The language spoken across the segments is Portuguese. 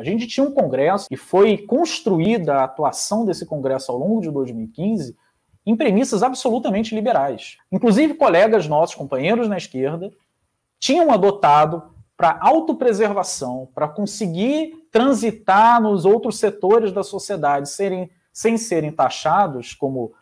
A gente tinha um congresso e foi construída a atuação desse congresso ao longo de 2015 em premissas absolutamente liberais. Inclusive, colegas nossos, companheiros na esquerda, tinham adotado para autopreservação, para conseguir transitar nos outros setores da sociedade serem, sem serem taxados como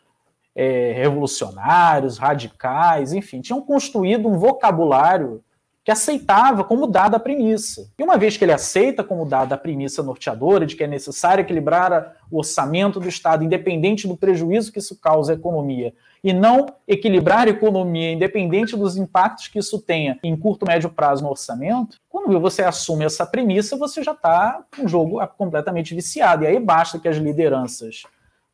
é, revolucionários, radicais, enfim, tinham construído um vocabulário que aceitava como dada a premissa. E uma vez que ele aceita como dada a premissa norteadora de que é necessário equilibrar o orçamento do Estado, independente do prejuízo que isso causa à economia, e não equilibrar a economia, independente dos impactos que isso tenha em curto, médio prazo no orçamento, quando você assume essa premissa, você já está um jogo completamente viciado. E aí basta que as lideranças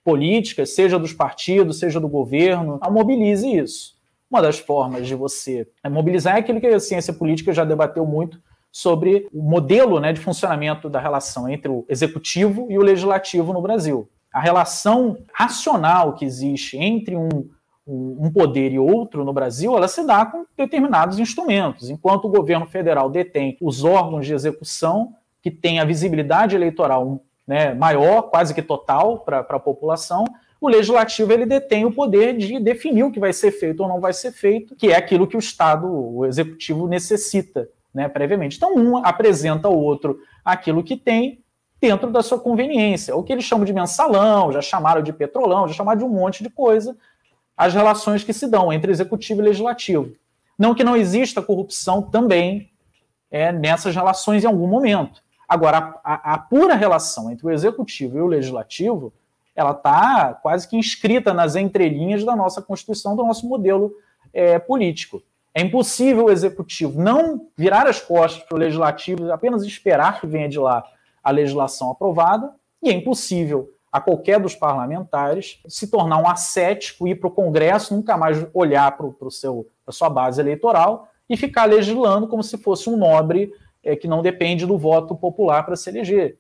políticas, seja dos partidos, seja do governo, mobilize isso. Uma das formas de você né, mobilizar é aquilo que a ciência política já debateu muito sobre o modelo né, de funcionamento da relação entre o executivo e o legislativo no Brasil. A relação racional que existe entre um, um poder e outro no Brasil, ela se dá com determinados instrumentos. Enquanto o governo federal detém os órgãos de execução, que tem a visibilidade eleitoral né, maior, quase que total, para a população, o legislativo ele detém o poder de definir o que vai ser feito ou não vai ser feito, que é aquilo que o Estado, o executivo, necessita né, previamente. Então, um apresenta ao outro aquilo que tem dentro da sua conveniência. O que eles chamam de mensalão, já chamaram de petrolão, já chamaram de um monte de coisa, as relações que se dão entre executivo e legislativo. Não que não exista corrupção também é, nessas relações em algum momento. Agora, a, a, a pura relação entre o executivo e o legislativo ela está quase que inscrita nas entrelinhas da nossa Constituição, do nosso modelo é, político. É impossível o executivo não virar as costas para o legislativo, apenas esperar que venha de lá a legislação aprovada, e é impossível a qualquer dos parlamentares se tornar um ascético, ir para o Congresso, nunca mais olhar para a sua base eleitoral e ficar legislando como se fosse um nobre é, que não depende do voto popular para se eleger.